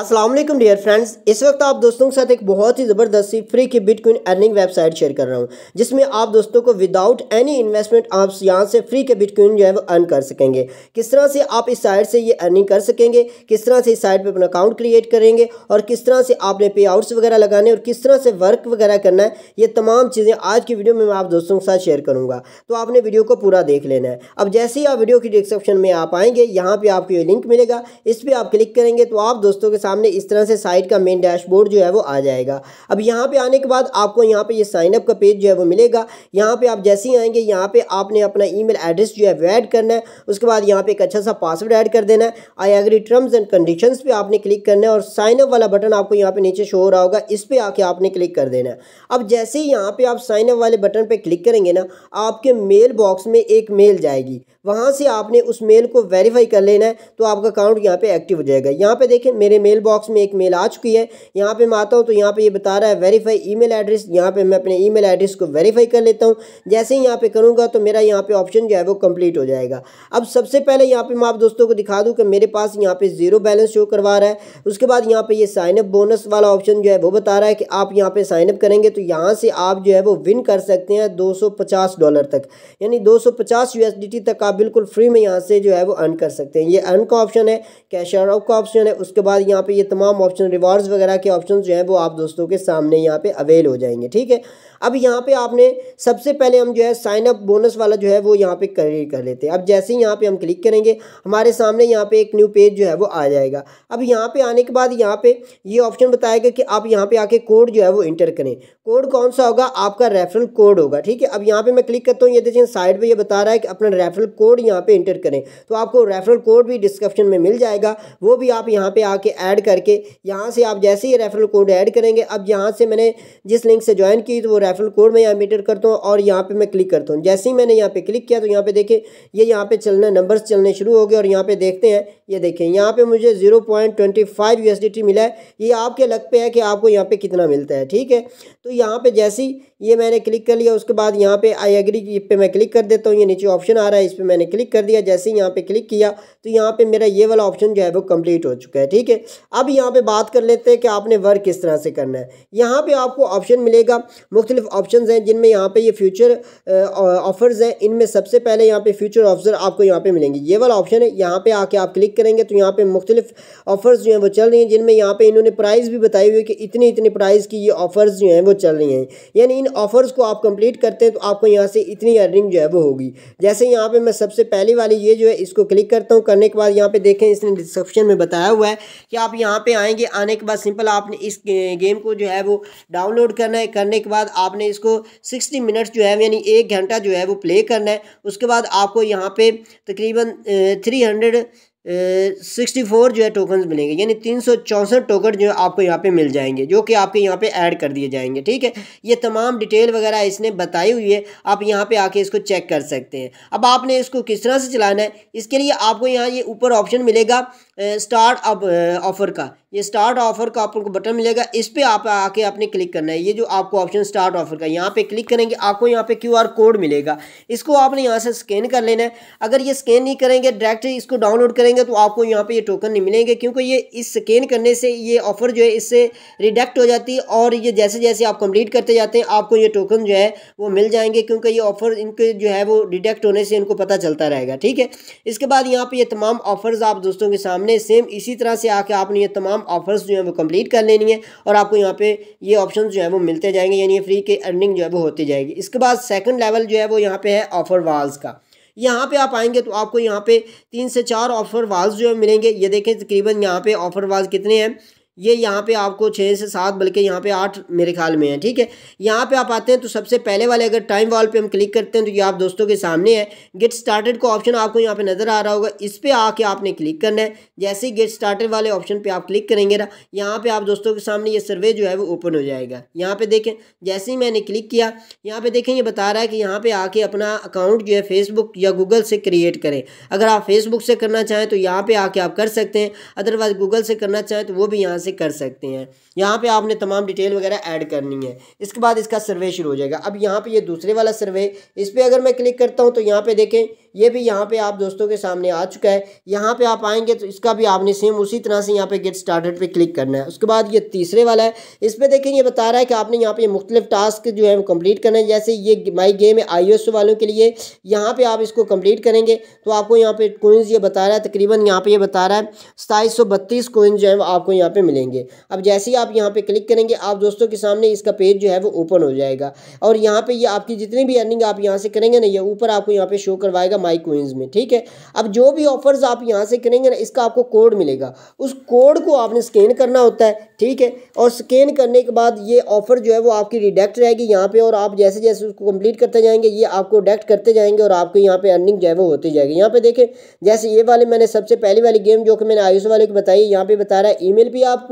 Aslam dear friends इस वक्त आप दोस्तों के साथ एक बहुत ही ज़बरदस्त सी फ्री की बिटकॉइन अर्निंग वेबसाइट शेयर कर रहा हूँ जिसमें आप दोस्तों को विदाउट एनी इन्वेस्टमेंट आप यहाँ से फ्री के बिटकॉइन जो है वो अर्न कर सकेंगे किस तरह से आप इस साइट से ये अर्निंग कर सकेंगे किस तरह से इस साइट पर अपना अकाउंट क्रिएट करेंगे और किस तरह से आपने पे आउट्स वगैरह लगाने और किस तरह से वर्क वगैरह करना है ये तमाम चीज़ें आज की वीडियो में मैं आप दोस्तों के साथ शेयर करूँगा तो आपने वीडियो को पूरा देख लेना है अब जैसे ही आप वीडियो की डिस्क्रिप्शन में आप आएँगे यहाँ पर आपको ये लिंक मिलेगा इस पर आप क्लिक करेंगे तो आप दोस्तों के सामने इस तरह से साइट का मेन डैशबोर्ड जो है वो आ जाएगा अब यहाँ पे आने के बाद आपको यहाँ पे ये साइनअप का पेज जो है वो मिलेगा यहाँ पे आप जैसे ही आएंगे यहाँ पे आपने अपना ईमेल एड्रेस जो है वो ऐड करना है उसके बाद यहाँ पे एक अच्छा सा पासवर्ड ऐड कर देना है I agree terms and conditions पे आपने क्लिक करना है और साइनअप वाला बटन आपको यहाँ पे नीचे शो हो रहा होगा इस पर आके आपने क्लिक कर देना है अब जैसे ही यहाँ पे आप साइनअप वाले बटन पर क्लिक करेंगे ना आपके मेल बॉक्स में एक मेल जाएगी वहाँ से आपने उस मेल को वेरीफाई कर लेना है तो आपका अकाउंट यहाँ पे एक्टिव हो जाएगा यहाँ पे देखें मेरे मेल बॉक्स में एक मेल आ चुकी है यहाँ पे मैं आता हूँ तो यहाँ पे ये यह बता रहा है वेरीफाई ईमेल एड्रेस यहाँ पे मैं अपने ईमेल एड्रेस को वेरीफाई कर लेता हूँ जैसे ही यहाँ पे करूँगा तो मेरा यहाँ पे ऑप्शन जो है वो कम्प्लीट हो जाएगा अब सबसे पहले यहाँ पर मैं आप दोस्तों को दिखा दूँ कि मेरे पास यहाँ पर जीरो बैलेंस शो करवा रहा है उसके बाद यहाँ पर ये साइनअप बोनस वाला ऑप्शन जो है वो बता रहा है कि आप यहाँ पर साइनअप करेंगे तो यहाँ से आप जो है वो विन कर सकते हैं दो डॉलर तक यानी दो सौ तक आप आप बिल्कुल फ्री में यहाँ से जो है वो अर्न कर सकते हैं ये अर्न का ऑप्शन है कैश आउट का ऑप्शन है उसके बाद यहाँ पे ये तमाम ऑप्शन रिवार्ड्स वगैरह के ऑप्शन जो हैं वो आप दोस्तों के सामने यहाँ पे अवेल हो जाएंगे ठीक है अब यहाँ पे आपने सबसे पहले हम जो है साइन अप बोनस वाला जो है वो यहाँ पे क्रिएट कर लेते हैं अब जैसे ही यहाँ पे हम क्लिक करेंगे हमारे सामने यहाँ पे एक न्यू पेज जो है वो आ जाएगा अब यहाँ पे आने के बाद यहाँ पे ये ऑप्शन बताएगा कि आप यहाँ पे आके कोड जो है वो इंटर करें कोड कौन सा होगा आपका रेफरल कोड होगा ठीक है अब यहाँ पर मैं क्लिक करता हूँ ये देखिए साइड पर यह बता रहा है कि अपना रेफरल कोड यहाँ पर इंटर करें तो आपको रेफरल कोड भी डिस्क्रिप्शन में मिल जाएगा वो भी आप यहाँ पर आके ऐड करके यहाँ से आप जैसे ही रेफरल कोड ऐड करेंगे अब यहाँ से मैंने जिस लिंक से ज्वाइन की तो वो रेफरल कोड में यहाँ मीटर करता हूँ और यहाँ पे मैं क्लिक करता हूँ जैसे ही मैंने यहाँ पे क्लिक किया तो यहाँ पे देखें ये यहाँ पे चलना नंबर्स चलने शुरू हो गए और यहाँ पे देखते हैं ये देखें यहाँ पे मुझे zero point twenty five T मिला है ये आपके लग पे है कि आपको यहाँ पे कितना मिलता है ठीक है तो यहाँ पे जैसे ही ये मैंने क्लिक कर लिया उसके बाद यहाँ पे आई एग्री पे मैं क्लिक कर देता हूँ ये नीचे ऑप्शन आ रहा है इस पर मैंने क्लिक कर दिया जैसे ही यहाँ पे क्लिक किया तो यहाँ पे मेरा ये वाला ऑप्शन जो है वो कंप्लीट हो चुका है ठीक है अब यहाँ पे बात कर लेते हैं कि आपने वर्क किस तरह से करना है यहाँ पे आपको ऑप्शन मिलेगा मुख्त मुख्तलिफ ऑप्शन हैं जिनमें यहाँ पे ये फ्यूचर ऑफर्स हैं इनमें सबसे पहले यहाँ पे फ्यूचर ऑफर आपको यहाँ पे मिलेंगे ये वाला ऑप्शन है यहाँ पे आके आप क्लिक करेंगे तो यहाँ पे मुख्तलिफ ऑफर्स जो हैं वो चल रही हैं जिनमें यहाँ पे इन्होंने प्राइस भी बताई हुई कि इतनी इतनी प्राइस की ये ऑफर्स जो हैं वो चल रही हैं यानी इन ऑफर्स को आप कंप्लीट करते हैं तो आपको यहाँ से इतनी अर्निंग जो है वो होगी जैसे यहाँ पर मैं सबसे पहली वाली ये जो है इसको क्लिक करता हूँ करने के बाद यहाँ पर देखें इसने डिस्क्रिप्शन में बताया हुआ है कि आप यहाँ पर आएँगे आने के बाद सिंपल आपने इस गेम को जो है वो डाउनलोड करना है करने के बाद आपने इसको सिक्सटी मिनट्स जो है यानी एक घंटा जो है वो प्ले करना है उसके बाद आपको यहाँ पे तकरीबन थ्री हंड्रेड सिक्सटी फोर जो है टोकन मिलेंगे यानी तीन सौ चौंसठ टोकन जो है आपको यहाँ पे मिल जाएंगे जो कि आपके यहाँ पे ऐड कर दिए जाएंगे ठीक है ये तमाम डिटेल वगैरह इसने बताई हुई है आप यहाँ पे आके इसको चेक कर सकते हैं अब आपने इसको किस तरह से चलाना है इसके लिए आपको यहाँ ये ऊपर ऑप्शन मिलेगा स्टार्ट ऑफर का ये स्टार्ट ऑफर का आपको बटन मिलेगा इस पर आप आके आपने क्लिक करना है ये जो आपको ऑप्शन स्टार्ट ऑफर का यहाँ पे क्लिक करेंगे आपको यहाँ पे क्यूआर कोड मिलेगा इसको आपने यहाँ से स्कैन कर लेना है अगर ये स्कैन नहीं करेंगे डायरेक्ट इसको डाउनलोड करेंगे तो आपको यहाँ पे ये टोकन नहीं मिलेंगे क्योंकि ये इस स्कैन करने से ये ऑफर जो है इससे रिडक्ट हो जाती है और ये जैसे जैसे आप कंप्लीट करते जाते हैं आपको ये टोकन जो है वो मिल जाएंगे क्योंकि ये ऑफर इनके जो है वो डिडक्ट होने से इनको पता चलता रहेगा ठीक है इसके बाद यहाँ पर ये तमाम ऑफर्स आप दोस्तों के सामने सेम इसी तरह से आके आपने ये तमाम ऑफर्स जो है वो कंप्लीट कर लेनी है और आपको यहाँ पे ये ऑप्शन जो है वो मिलते जाएंगे यानी फ्री के अर्निंग जो है वो होती जाएगी इसके बाद सेकंड लेवल जो है वो यहाँ पे है ऑफर वाल्स का यहाँ पे आप आएंगे तो आपको यहाँ पे तीन से चार ऑफर वाल्स जो है मिलेंगे ये देखें तकरीबन यहाँ पे ऑफर वाल्स कितने हैं ये यहाँ पे आपको छः से सात बल्कि यहाँ पे आठ मेरे ख्याल में है ठीक है यहाँ पे आप आते हैं तो सबसे पहले वाले अगर टाइम वॉल पे हम क्लिक करते हैं तो ये आप दोस्तों के सामने है गेट स्टार्टेड का ऑप्शन आपको यहाँ पे नज़र आ रहा होगा इस पर आके आपने क्लिक करना है जैसे ही गेट स्टार्टेड वाले ऑप्शन पर आप क्लिक करेंगे ना यहाँ पर आप दोस्तों के सामने ये सर्वे जो है वो ओपन हो जाएगा यहाँ पर देखें जैसे ही मैंने क्लिक किया यहाँ पर देखें ये बता रहा है कि यहाँ पर आके अपना अकाउंट जो है फेसबुक या गूगल से क्रिएट करें अगर आप फेसबुक से करना चाहें तो यहाँ पर आके आप कर सकते हैं अदरवाइज़ गूगल से करना चाहें तो वो भी यहाँ से कर सकते हैं यहाँ पे आपने तमाम डिटेल वगैरह ऐड करनी है इसके बाद इसका सर्वे शुरू हो जाएगा अब यहाँ पे ये दूसरे वाला सर्वे इस पर अगर मैं क्लिक करता हूँ तो यहाँ पे देखें ये भी यहाँ पे आप दोस्तों के सामने आ चुका है यहाँ पे आप आएंगे तो इसका भी आपने सेम उसी तरह से यहाँ पे गेट स्टार्टेड पे क्लिक करना है उसके बाद ये तीसरे वाला है इस पर देखें ये बता रहा है कि आपने यहाँ पे मुख्तलिफ टास्क जो है वो कम्प्लीट करना है जैसे ये माई गेम है आई वालों के लिए यहाँ पर आप इसको कम्प्लीट करेंगे तो आपको यहाँ पर कोइंस ये बता रहा है तकरीबन यहाँ पर ये बता रहा है सताईस सौ बत्तीस कोइंस जो है वो आपको यहाँ पर मिलेंगे अब जैसे ही आप यहाँ पर क्लिक करेंगे आप दोस्तों के सामने इसका पेज जो है वो ओपन हो जाएगा और यहाँ पर ये आपकी जितनी भी अर्निंग आप यहाँ से करेंगे ना ये ऊपर आपको यहाँ पर शो करवाएगा माई क्वींस में ठीक है अब जो भी ऑफर्स आप यहाँ से करेंगे ना इसका आपको कोड मिलेगा उस कोड को आपने स्कैन करना होता है ठीक है और स्कैन करने के बाद ये ऑफर जो है वो आपकी डिडक्ट रहेगी यहाँ पे और आप जैसे जैसे उसको कंप्लीट करते जाएंगे ये आपको डिडक्ट करते जाएंगे और आपके यहाँ पे अर्निंग जो है वो होती जाएगी यहाँ पे देखें जैसे ये वाले मैंने सबसे पहली वाली गेम जो कि मैंने आयुष वाले को बताई यहाँ पे बता रहा है ईमेल भी आप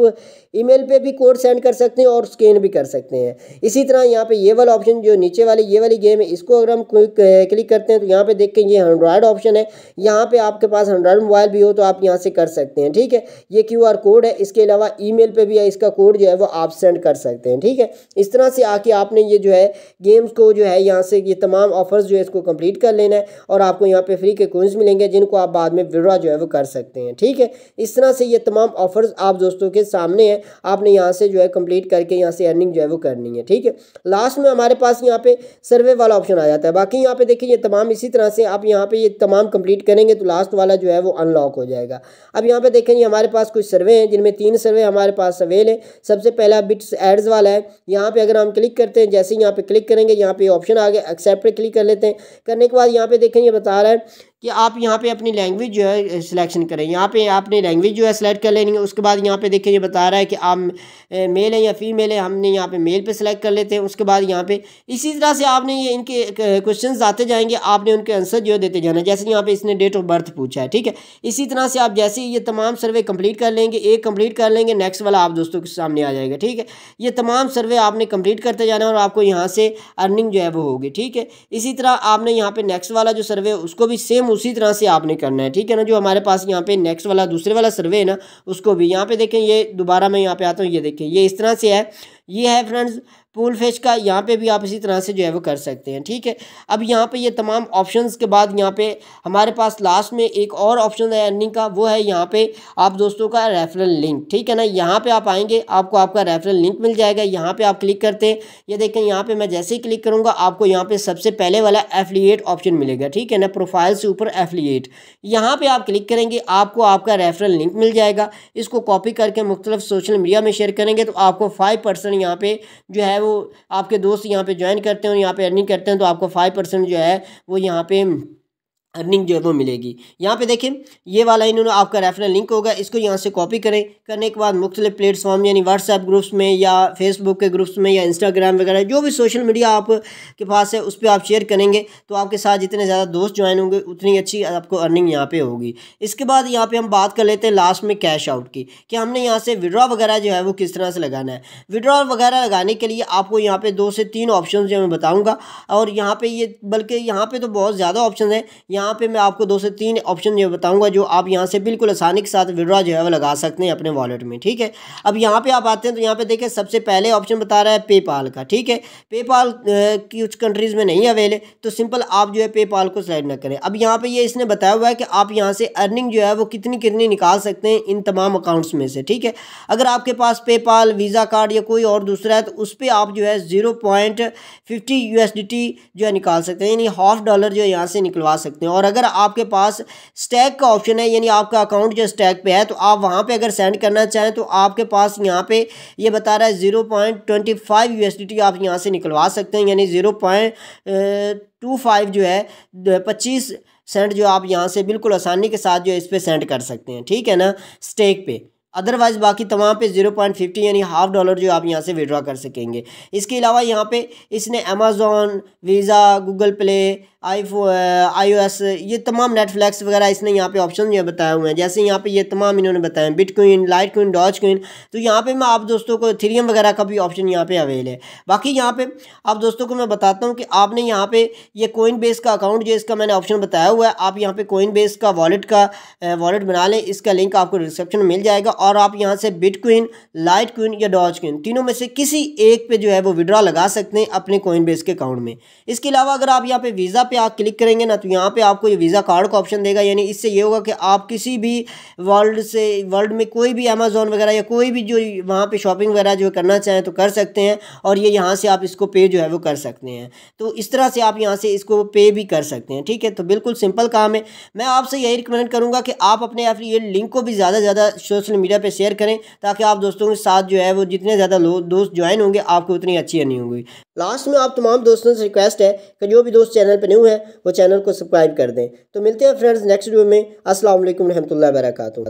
ईमेल पे भी कोड सेंड कर सकते हैं और स्कैन भी कर सकते हैं इसी तरह यहाँ पे ये वाला ऑप्शन जो नीचे वाली ये वाली गेम है इसको अगर हम क्लिक करते हैं तो यहाँ पे देखें ये एंड्रॉयड ऑप्शन है यहाँ पे आपके पास एंड्रॉयड मोबाइल भी हो तो आप यहाँ से कर सकते हैं ठीक है ये क्यू कोड है इसके अलावा ई पे भी है इसका कोड जो है वो आप सेंड कर सकते हैं ठीक है इस तरह से आके आपने ये जो है गेम्स को जो है यहाँ से ये तमाम ऑफर्स जो है इसको कम्प्लीट कर लेना है और आपको यहाँ पर फ्री के कोइंस मिलेंगे जिनको आप बाद में विड्रा जो है वो कर सकते हैं ठीक है इस तरह से ये तमाम ऑफर्स आप दोस्तों के सामने हैं आपने यहाँ से जो है कम्प्लीट करके यहाँ से अर्निंग जो है वो करनी है ठीक है लास्ट में हमारे पास यहाँ पे सर्वे वाला ऑप्शन आ जाता है बाकी यहाँ पे देखिए ये तमाम इसी तरह से आप यहाँ पे ये तमाम कंप्लीट करेंगे तो लास्ट वाला जो है वो अनलॉक हो जाएगा अब यहाँ पे जी हमारे पास कुछ सर्वे हैं जिनमें तीन सर्वे हमारे पास अवेल है सबसे पहला बिट्स एड्स वाला है यहाँ पे अगर हम क्लिक करते हैं जैसे ही यहाँ पे क्लिक करेंगे यहाँ पे ऑप्शन आ गया एक्सेप्ट क्लिक कर लेते हैं करने के बाद यहाँ पे देखेंगे बता रहा है कि आप यहाँ पे अपनी लैंग्वेज जो है सिलेक्शन करें यहाँ पे आपने लैंग्वेज जो है सिलेक्ट कर लेनी है उसके बाद यहाँ पे देखें ये बता रहा है कि आप मेल हैं या फीमेल है हमने यहाँ पे मेल पे सिलेक्ट कर लेते हैं उसके बाद यहाँ पे इसी तरह से आपने ये इनके क्वेश्चन आते जाएंगे आपने उनके आंसर जो है देते जाना जैसे यहाँ पर इसने डेट ऑफ बर्थ पूछा है ठीक है इसी तरह से आप जैसे ये तमाम सर्वे कम्प्लीट कर लेंगे एक कम्प्लीट कर लेंगे नेक्स्ट वाला आप दोस्तों के सामने आ जाएगा ठीक है ये तमाम सर्वे आपने कम्प्लीट करते जाना और आपको यहाँ से अर्निंग जो है वो होगी ठीक है इसी तरह आपने यहाँ पे नेक्स्ट वाला जो सर्वे उसको भी सेम उसी तरह से आपने करना है ठीक है ना जो हमारे पास यहाँ पे नेक्स्ट वाला दूसरे वाला सर्वे है ना उसको भी यहाँ पे देखें ये दोबारा मैं यहाँ पे आता हूँ ये देखें ये इस तरह से है ये है फ्रेंड्स पूल फेच का यहाँ पे भी आप इसी तरह से जो है वो कर सकते हैं ठीक है अब यहाँ पे ये तमाम ऑप्शंस के बाद यहाँ पे हमारे पास लास्ट में एक और ऑप्शन है अर्निंग का वो है यहाँ पे आप दोस्तों का रेफरल लिंक ठीक है ना यहाँ पे आप आएंगे आपको आपका रेफरल लिंक मिल जाएगा यहाँ पे आप क्लिक करते हैं ये देखें यहाँ पर मैं जैसे ही क्लिक करूँगा आपको यहाँ पे सबसे पहले वाला एफिलिएट ऑप्शन मिलेगा ठीक है ना प्रोफाइल से ऊपर एफिलिएट यहाँ पर आप क्लिक करेंगे आपको आपका रेफरल लिंक मिल जाएगा इसको कॉपी करके मुख्तलिफ सोशल मीडिया में शेयर करेंगे तो आपको फाइव परसेंट यहाँ पे जो है वो आपके दोस्त यहाँ पे ज्वाइन करते हैं और यहाँ पे अर्निंग करते हैं तो आपको फाइव परसेंट जो है वो यहाँ पे अर्निंग जो है वो मिलेगी यहाँ पे देखें ये वाला इन्होंने आपका रेफरल लिंक होगा इसको यहाँ से कॉपी करें करने के बाद मुख्तलि प्लेटफॉर्म यानी व्हाट्सएप ग्रुप्स में या फेसबुक के ग्रुप्स में या इंस्टाग्राम वगैरह जो भी सोशल मीडिया आप के पास है उस पर आप शेयर करेंगे तो आपके साथ जितने ज़्यादा दोस्त ज्वाइन होंगे उतनी अच्छी आपको अर्निंग यहाँ पर होगी इसके बाद यहाँ पर हम बात कर लेते हैं लास्ट में कैश आउट की कि हमने यहाँ से विड्रॉ वगैरह जो है वो किस तरह से लगाना है विड्रॉ वगैरह लगाने के लिए आपको यहाँ पर दो से तीन ऑप्शन जो मैं बताऊँगा और यहाँ पर ये बल्कि यहाँ पर तो बहुत ज़्यादा ऑप्शन है यहाँ पे मैं आपको दो से तीन ऑप्शन जो बताऊँगा जो आप यहाँ से बिल्कुल आसानी के साथ विड्रा जो है वो लगा सकते हैं अपने वॉलेट में ठीक है अब यहाँ पे आप आते हैं तो यहाँ पे देखें सबसे पहले ऑप्शन बता रहा है पेपाल का ठीक है पेपाल की कुछ कंट्रीज़ में नहीं अवेल तो सिंपल आप जो है पेपाल को सिलेक्ट ना करें अब यहाँ पर ये इसने बताया हुआ है कि आप यहाँ से अर्निंग जो है वो कितनी कितनी निकाल सकते हैं इन तमाम अकाउंट्स में से ठीक है अगर आपके पास पेपाल वीज़ा कार्ड या कोई और दूसरा है तो उस पर आप जो है ज़ीरो पॉइंट फिफ्टी टी जो है निकाल सकते हैं यानी हाफ डॉलर जो है यहाँ से निकलवा सकते हैं और अगर आपके पास स्टैक का ऑप्शन है यानी आपका अकाउंट जो स्टैक पे है तो आप वहाँ पे अगर सेंड करना चाहें तो आपके पास यहाँ पे ये बता रहा है zero point twenty five U S D T आप यहाँ से निकलवा सकते हैं यानी ज़ीरो पॉइंट टू फाइव जो है पच्चीस सेंट जो आप यहाँ से बिल्कुल आसानी के साथ जो है इस पर सेंड कर सकते हैं ठीक है ना स्टेक पे अदरवाइज़ बाकी तमाम पे जीरो पॉइंट फिफ्टी यानी हाफ डॉलर जो आप यहाँ से विड्रा कर सकेंगे इसके अलावा यहाँ पे इसने Amazon Visa Google Play I iOS ये तमाम नेटफ्लिक्स वगैरह इसने यहाँ पे ऑप्शन ये बताए हुए हैं जैसे यहाँ पे ये तमाम इन्होंने बताए हैं bitcoin Litecoin Dogecoin तो यहाँ पे मैं आप दोस्तों को थ्रियम वगैरह का भी ऑप्शन यहाँ पे अवेल है बाकी यहाँ पे आप दोस्तों को मैं बताता हूँ कि आपने यहाँ पे ये कोइन बेस का अकाउंट जो इसका मैंने ऑप्शन बताया हुआ है आप यहाँ पे कोइन बेस का वॉलेट का वॉलेट uh, बना लें इसका लिंक आपको डिस्क्रिप्शन में मिल जाएगा और आप यहाँ से बिटकॉइन लाइट क्विन या डॉज क्विन तीनों में से किसी एक पे जो है वो विड्रॉ लगा सकते हैं अपने कोइन बेस के अकाउंट में इसके अलावा अगर आप यहाँ पे वीज़ा पे आप क्लिक करेंगे ना तो यहाँ पे आपको ये वीज़ा कार्ड का ऑप्शन देगा यानी इससे ये होगा कि आप किसी भी वर्ल्ड से वर्ल्ड में कोई भी अमेजोन वगैरह या कोई भी जो वहाँ पर शॉपिंग वगैरह जो करना चाहें तो कर सकते हैं और ये यहाँ से आप इसको पे जो है वो कर सकते हैं तो इस तरह से आप यहाँ से इसको पे भी कर सकते हैं ठीक है तो बिल्कुल सिंपल काम है मैं आपसे यही रिकमेंड करूँगा कि आप अपने एफिलिएट लिंक को भी ज़्यादा से ज़्यादा सोशल मीडिया मीडिया पर शेयर करें ताकि आप दोस्तों के साथ जो है वो जितने ज़्यादा दोस्त ज्वाइन होंगे आपको उतनी अच्छी अर्निंग होगी लास्ट में आप तमाम दोस्तों से रिक्वेस्ट है कि जो भी दोस्त चैनल पर न्यू है वो चैनल को सब्सक्राइब कर दें तो मिलते हैं फ्रेंड्स नेक्स्ट वीडियो में असल वरहमल वर्का